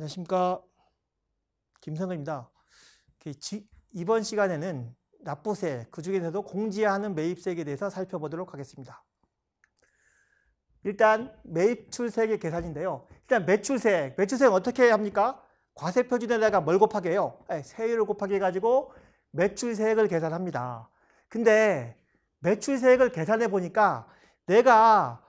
안녕하십니까. 김선호입니다. 그 이번 시간에는 납부세, 그 중에서도 공제하는 매입세에 액 대해서 살펴보도록 하겠습니다. 일단 매입출세액의 계산인데요. 일단 매출세액, 매출세액 어떻게 합니까? 과세표준에다가 뭘 곱하게 해요? 예, 세율을 곱하게 해가지고 매출세액을 계산합니다. 근데 매출세액을 계산해 보니까 내가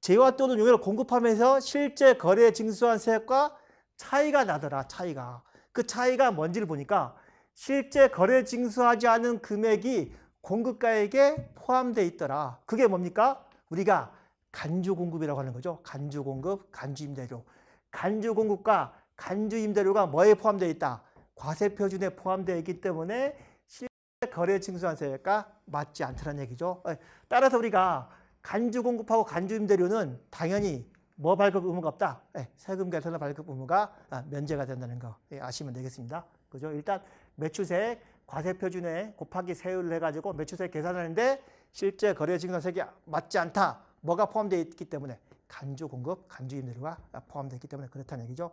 재화 또는 용역을 공급하면서 실제 거래에 징수한 세액과 차이가 나더라, 차이가. 그 차이가 뭔지를 보니까 실제 거래 징수하지 않은 금액이 공급가액에 포함되어 있더라. 그게 뭡니까? 우리가 간주공급이라고 하는 거죠. 간주공급, 간주임대료. 간주공급과 간주임대료가 뭐에 포함되어 있다? 과세표준에 포함되어 있기 때문에 실제 거래 징수한 세액과 맞지 않더라는 얘기죠. 예, 따라서 우리가 간주공급하고 간주임대료는 당연히 뭐 발급 의무가 없다. 네, 세금 계산서 발급 의무가 아, 면제가 된다는 거 네, 아시면 되겠습니다. 그죠? 일단 매출세 액 과세 표준에 곱하기 세율을 해가지고 매출세 액 계산하는데 실제 거래 증산세이 액 맞지 않다. 뭐가 포함되어 있기 때문에 간주 공급, 간주 임대료가 포함되어 있기 때문에 그렇다는 얘기죠.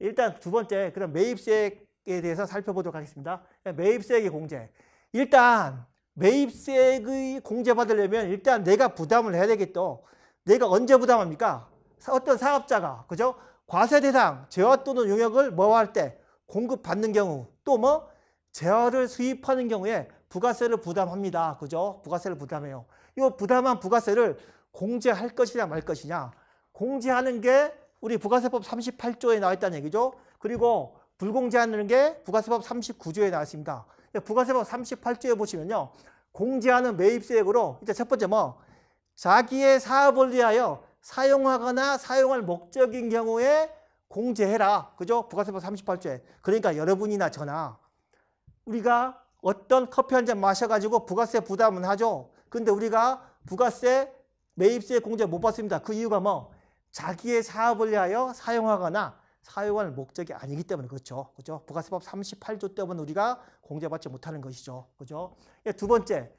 일단 두 번째 그럼 매입세액에 대해서 살펴보도록 하겠습니다. 예, 매입세액의 공제. 일단 매입세액의 공제받으려면 일단 내가 부담을 해야 되겠죠. 내가 언제 부담합니까? 어떤 사업자가 그죠? 과세 대상 재화 또는 용역을 뭐 할 때 공급받는 경우 또 뭐 재화를 수입하는 경우에 부가세를 부담합니다. 그죠? 부가세를 부담해요. 이 부담한 부가세를 공제할 것이냐 말 것이냐. 공제하는 게 우리 부가세법 38조에 나와 있다는 얘기죠. 그리고 불공제하는 게 부가세법 39조에 나와 있습니다. 부가세법 38조에 보시면요. 공제하는 매입세액으로 이제 첫 번째 뭐 자기의 사업을 위하여 사용하거나 사용할 목적인 경우에 공제해라. 그죠? 부가세법 38조에. 그러니까 여러분이나 저나 우리가 어떤 커피 한 잔 마셔가지고 부가세 부담은 하죠. 근데 우리가 부가세, 매입세 공제 못 받습니다. 그 이유가 뭐? 자기의 사업을 위하여 사용하거나 사용할 목적이 아니기 때문에 그렇죠. 그죠? 렇 부가세법 38조 때문에 우리가 공제받지 못하는 것이죠. 그죠? 렇두 예, 번째,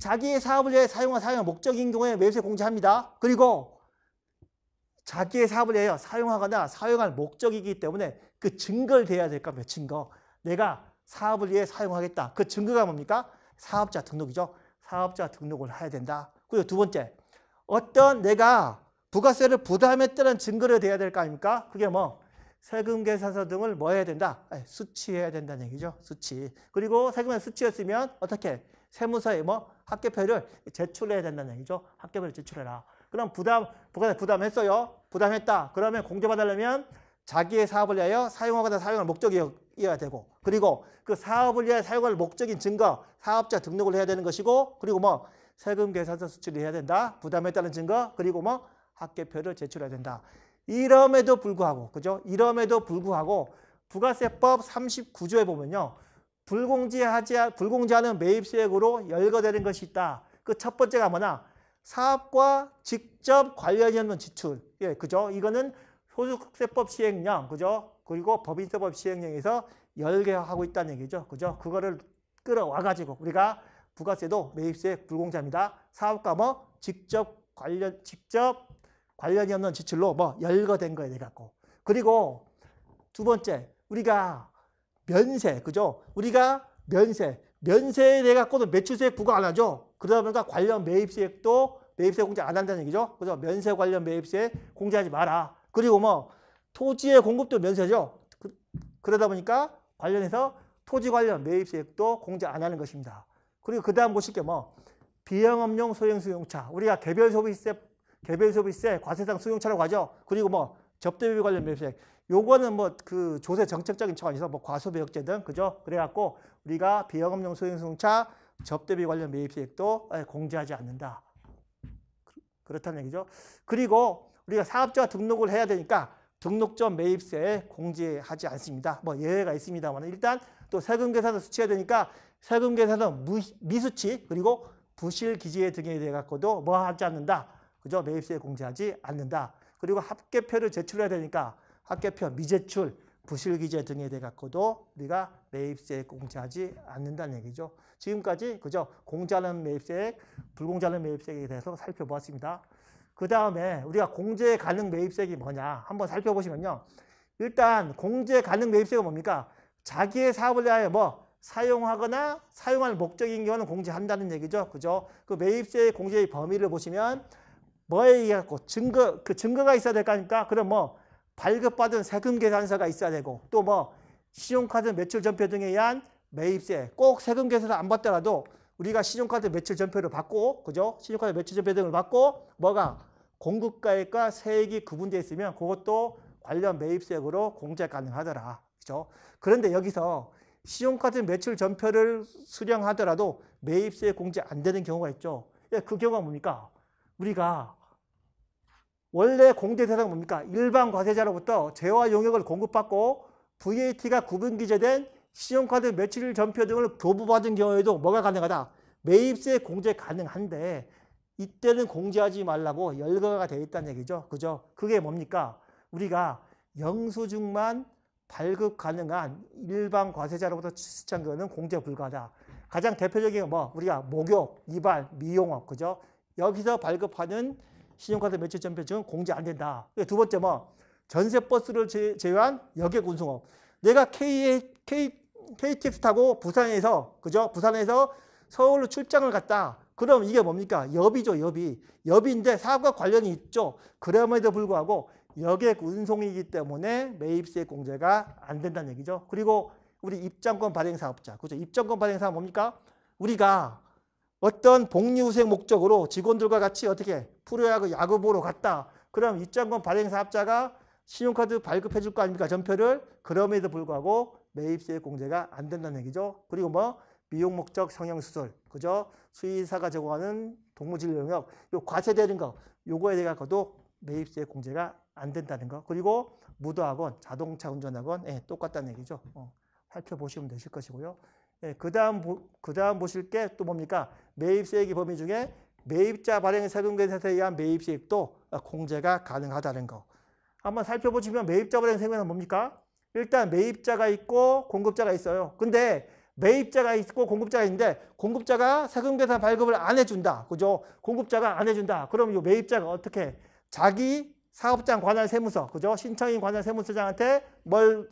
자기의 사업을 위해 사용한 사용 목적인 경우에 매수세 공제합니다. 그리고 자기의 사업을 위해 사용하거나 사용할 목적이기 때문에 그 증거를 대야 될까몇다 증거. 내가 사업을 위해 사용하겠다. 그 증거가 뭡니까? 사업자 등록이죠. 사업자 등록을 해야 된다. 그리고 두 번째, 어떤 내가 부가세를 부담했다는 증거를 대야 될거 아닙니까? 그게 뭐 세금 계산서 등을 뭐 해야 된다? 수치해야 된다는 얘기죠. 수치. 그리고 세금을 수치했으면 어떻게 세무서에 뭐 학계표를 제출해야 된다는 얘기죠. 학계표를 제출해라. 그럼 부담, 부가 부담했어요. 부담했다. 그러면 공제받으려면 자기의 사업을 위하여 사용하거나 사용할 목적이어야 되고 그리고 그 사업을 위하여 사용할 목적인 증거 사업자 등록을 해야 되는 것이고 그리고 뭐 세금 계산서 수출을 해야 된다. 부담했다는 증거 그리고 뭐 학계표를 제출해야 된다. 이럼에도 불구하고 그죠? 이럼에도 불구하고 부가세법 39조에 보면요. 불공지하지, 불공지하는 매입 수액으로 열거되는 것이 있다. 그 첫 번째가 뭐냐? 사업과 직접 관련이 없는 지출. 예, 그죠? 이거는 소득세법 시행령, 그죠? 그리고 법인세법 시행령에서 열개하고 있다는 얘기죠. 그죠? 그거를 끌어와가지고 우리가 부가세도 매입세 불공자입니다. 사업과 뭐 직접 관련, 직접 관련이 없는 지출로 뭐 열거된 거에 대해 갖고. 그리고 두 번째, 우리가 면세, 그죠? 우리가 면세, 면세에 대해 갖고는 매출세 부과 안 하죠. 그러다 보니까 관련 매입세액도 매입세 공제 안 한다는 얘기죠. 그죠? 면세 관련 매입세 공제하지 마라. 그리고 뭐 토지의 공급도 면세죠. 그, 러다 보니까 관련해서 토지 관련 매입세액도 공제 안 하는 것입니다. 그리고 그다음 보실 게 뭐 비영업용 소형 승용차 우리가 개별 소비세 개별 소비세 과세상 승용차라고 하죠. 그리고 뭐 접대비 관련 매입세. 요거는 뭐 그 조세 정책적인 차원에서 뭐 과소비 억제 등 그죠? 그래갖고 우리가 비영업용 소형승차 접대비 관련 매입세액도 공제하지 않는다. 그, 그렇다는 얘기죠. 그리고 우리가 사업자 등록을 해야 되니까 등록점 매입세 공제하지 않습니다. 뭐 예외가 있습니다만 일단 또 세금 계산서 수치해야 되니까 세금 계산서 무, 미수치 그리고 부실 기재 등에 대해 갖고도 뭐 하지 않는다. 그죠? 매입세 공제하지 않는다. 그리고 합계표를 제출해야 되니까 합계표, 미제출, 부실기재 등에 대해 갖고도 우리가 매입세에 공제하지 않는다는 얘기죠. 지금까지 그죠? 공자는 매입세액, 불공자는 매입세액에 대해서 살펴보았습니다. 그 다음에 우리가 공제 가능 매입세액이 뭐냐 한번 살펴보시면요. 일단 공제 가능 매입세액은 뭡니까? 자기의 사업을 위하여 뭐 사용하거나 사용할 목적인 경우는 공제한다는 얘기죠. 그죠? 그 매입세액 공제의 범위를 보시면 뭐에의하고 증거 그 증거가 있어야 될까하니까 그럼 뭐 발급받은 세금 계산서가 있어야 되고 또 뭐 신용카드 매출 전표 등에 의한 매입세 꼭 세금 계산서안 받더라도 우리가 신용카드 매출 전표를 받고 그죠 신용카드 매출 전표 등을 받고 뭐가 공급가액과 세액이 구분되어 있으면 그것도 관련 매입세액으로 공제 가능하더라 그죠 그런데 여기서 신용카드 매출 전표를 수령하더라도 매입세 공제 안 되는 경우가 있죠 예, 그 경우가 뭡니까 우리가 원래 공제 대상 뭡니까? 일반 과세자로부터 재화 용역을 공급받고 VAT가 구분 기재된 신용카드 매출 전표 등을 교부받은 경우에도 뭐가 가능하다? 매입세 공제 가능한데 이때는 공제하지 말라고 열거가 되어 있다는 얘기죠. 그죠? 그게 뭡니까? 우리가 영수증만 발급 가능한 일반 과세자로부터 수취한 거는 공제 불가하다. 가장 대표적인 건뭐 우리가 목욕, 이발, 미용업, 그죠? 여기서 발급하는 신용카드 면책 전표증은 공제 안 된다. 두 번째 뭐 전세 버스를 제외한 여객 운송업. 내가 K, K, KTX 타고 부산에서 그죠? 부산에서 서울로 출장을 갔다. 그럼 이게 뭡니까? 여비죠, 여비. 여비인데 사업과 관련이 있죠. 그럼에도 불구하고 여객 운송이기 때문에 매입세 공제가 안 된다는 얘기죠. 그리고 우리 입장권 발행 사업자. 그죠? 입장권 발행 사업 뭡니까? 우리가 어떤 복리후생 목적으로 직원들과 같이 어떻게 프로야구 야구 보러 갔다. 그럼 입장권 발행 사업자가 신용카드 발급해 줄 거 아닙니까? 전표를. 그럼에도 불구하고 매입세액 공제가 안 된다는 얘기죠. 그리고 뭐 미용 목적 성형수술, 그죠? 수의사가 제공하는 동무진료 영역, 요 과세되는 거, 요거에 대해서도 매입세 공제가 안 된다는 거. 그리고 무도학원, 자동차 운전학원, 예, 똑같다는 얘기죠. 어, 살펴보시면 되실 것이고요. 예, 그 다음, 그 다음 보실 게 또 뭡니까? 매입세액이 범위 중에 매입자 발행 세금계 산서에 의한 매입세액도 공제가 가능하다는 거. 한번 살펴보시면 매입자 발행 세금은 뭡니까? 일단 매입자가 있고 공급자가 있어요. 근데 매입자가 있고 공급자가 있는데 공급자가 세금 계산 발급을 안 해준다. 그죠? 공급자가 안 해준다. 그럼 이 매입자가 어떻게 자기 사업장 관할 세무서, 그죠? 신청인 관할 세무서장한테 뭘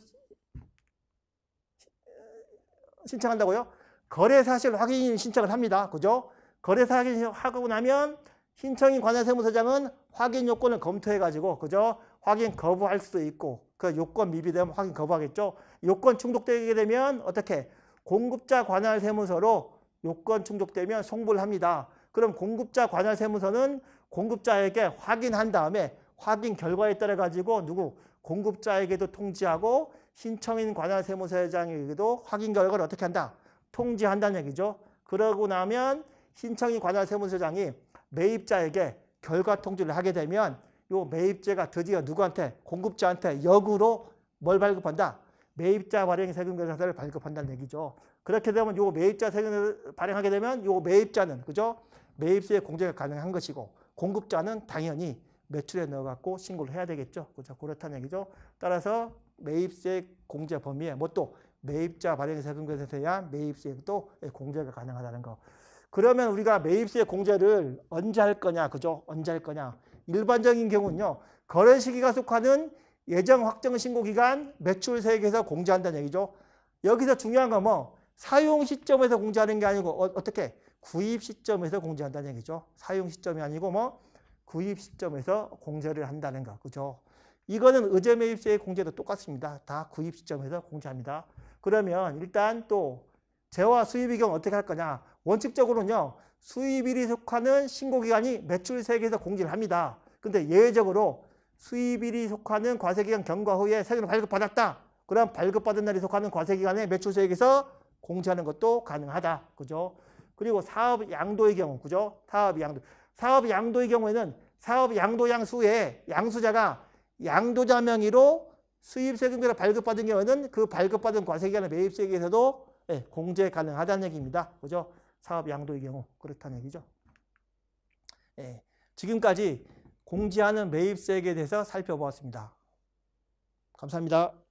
신청한다고요? 거래 사실 확인 신청을 합니다. 그죠? 거래 사실 확인 하고 나면 신청인 관할 세무서장은 확인 요건을 검토해 가지고 그죠? 확인 거부할 수도 있고 그 요건 미비되면 확인 거부하겠죠. 요건 충족되게 되면 어떻게? 공급자 관할 세무서로 요건 충족되면 송부를 합니다. 그럼 공급자 관할 세무서는 공급자에게 확인한 다음에 확인 결과에 따라 가지고 누구 공급자에게도 통지하고 신청인 관할 세무서장에게도 확인 결과를 어떻게 한다? 통지한다는 얘기죠. 그러고 나면 신청인 관할 세무서장이 매입자에게 결과 통지를 하게 되면 요 매입자가 드디어 누구한테 공급자한테 역으로 뭘 발급한다? 매입자 발행 세금 계산서를 발급한다는 얘기죠. 그렇게 되면 요 매입자 세금을 발행하게 되면 요 매입자는 그죠? 매입세의 공제가 가능한 것이고 공급자는 당연히 매출에 넣어갖고 신고를 해야 되겠죠. 그렇죠. 그렇다는 얘기죠. 따라서 매입세 공제 범위에 뭐 또 매입자 발행 세금에 서 해야 매입세도 공제가 가능하다는 거. 그러면 우리가 매입세 공제를 언제 할 거냐, 그죠? 언제 할 거냐? 일반적인 경우는요, 거래 시기가 속하는 예정 확정 신고 기간 매출 세액에서 공제한다는 얘기죠. 여기서 중요한 건 뭐 사용 시점에서 공제하는 게 아니고 어, 어떻게 구입 시점에서 공제한다는 얘기죠. 사용 시점이 아니고 뭐 구입 시점에서 공제를 한다는 거. 그죠? 이거는 의제 매입세의 공제도 똑같습니다. 다 구입 시점에서 공제합니다. 그러면 일단 또 재화 수입이 경우 어떻게 할 거냐? 원칙적으로는요. 수입일이 속하는 신고기간이 매출세액에서 공제를 합니다. 근데 예외적으로 수입일이 속하는 과세기간 경과 후에 세금을 발급받았다. 그럼 발급받은 날이 속하는 과세기간에 매출세액에서 공제하는 것도 가능하다. 그죠? 그리고 사업 양도의 경우, 그죠? 사업 양도. 사업 양도의 경우에는 사업 양도 양수에 양수자가 양도자 명의로 수입세금으로 발급받은 경우에는 그 발급받은 과세기간의 매입세계에서도 예, 공제 가능하다는 얘기입니다. 그죠? 사업 양도의 경우 그렇다는 얘기죠. 예, 지금까지 공제하는 매입세액에 대해서 살펴보았습니다. 감사합니다.